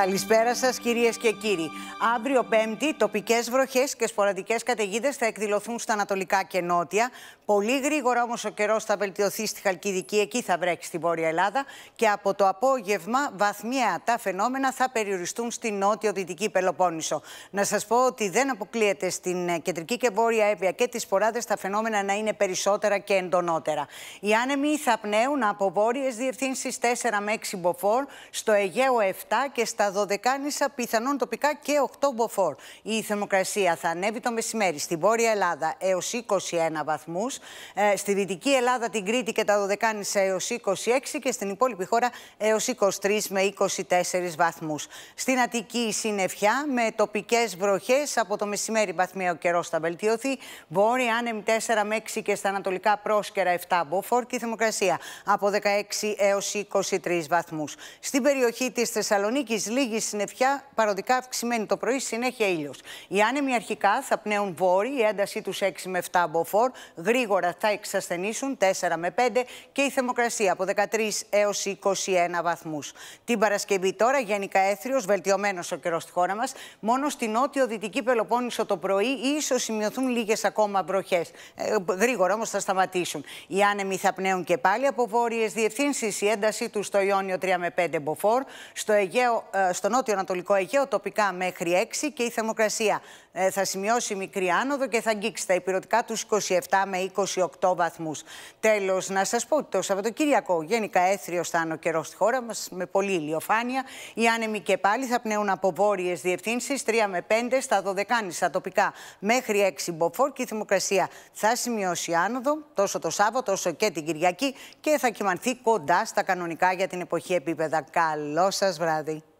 Καλησπέρα σας, κυρίες και κύριοι. Αύριο, Πέμπτη, τοπικές βροχές και σποραδικές καταιγίδες θα εκδηλωθούν στα ανατολικά και νότια. Πολύ γρήγορα όμως ο καιρός θα βελτιωθεί στη Χαλκιδική, εκεί θα βρέξει στη Βόρεια Ελλάδα. Και από το απόγευμα, βαθμία τα φαινόμενα θα περιοριστούν στη νότιο-δυτική Πελοπόννησο. Να σας πω ότι δεν αποκλείεται στην ε, κεντρική και βόρεια έπια και τις σποράδες τα φαινόμενα να είναι περισσότερα και εντονότερα. Οι άνεμοι θα πνέουν από βόρειες διευθύνσεις 4 με 6 μποφόρ, στο Αιγαίο 7 και στα στα Δωδεκάνησα, πιθανόν τοπικά και 8 μποφόρ. Η θερμοκρασία θα ανέβει το μεσημέρι στη Βόρεια Ελλάδα έως 21 βαθμούς, ε, στη Δυτική Ελλάδα, την Κρήτη και τα Δωδεκάνησα έω 26 και στην υπόλοιπη χώρα έως 23 με 24 βαθμούς. Στην Αττική η συννεφιά με τοπικές βροχές από το μεσημέρι βαθμία ο καιρός θα βελτιωθεί. Βόρεια άνεμη 4 με 6 και στα ανατολικά πρόσκαιρα 7 μποφόρ και η θερμοκρασία από 16 έω 23 βαθμούς. Στην περιοχή της Θεσσαλονίκης λίγη συννεφιά, παροδικά αυξημένη το πρωί, συνέχεια ήλιος. Οι άνεμοι αρχικά θα πνέουν βόρειο, η έντασή τους 6 με 7 μποφόρ, γρήγορα θα εξασθενήσουν 4 με 5 και η θερμοκρασία από 13 έω 21 βαθμούς. Την Παρασκευή τώρα, γενικά έθριος, βελτιωμένος ο καιρός στη χώρα μας, μόνο στην νότιο-δυτική Πελοπόννησο το πρωί, ίσως σημειωθούν λίγες ακόμα βροχές. Ε, γρήγορα όμως θα σταματήσουν. Οι άνεμοι θα πνέουν και πάλι από βόρειες διευθύνσεις, η έντασή τους στο Ιόνιο 3 με 5 μποφόρ, στο Αιγαίο ε, στο νότιο-ανατολικό Αιγαίο τοπικά μέχρι 6 και η θερμοκρασία ε, θα σημειώσει μικρή άνοδο και θα αγγίξει τα υπηρετικά τους 27 με 28 βαθμούς. Τέλος, να σας πω ότι το Σαββατοκύριακο γενικά έθριο θα είναι ο καιρό στη χώρα μας με πολλή ηλιοφάνεια. Οι άνεμοι και πάλι θα πνέουν από βόρειες διευθύνσεις 3 με 5 στα 12 στα τοπικά μέχρι 6 μποφόρ και η θερμοκρασία θα σημειώσει άνοδο τόσο το Σάββατο όσο και την Κυριακή και θα κοιμανθεί κοντά στα κανονικά για την εποχή επίπεδα. Καλό σας βράδυ.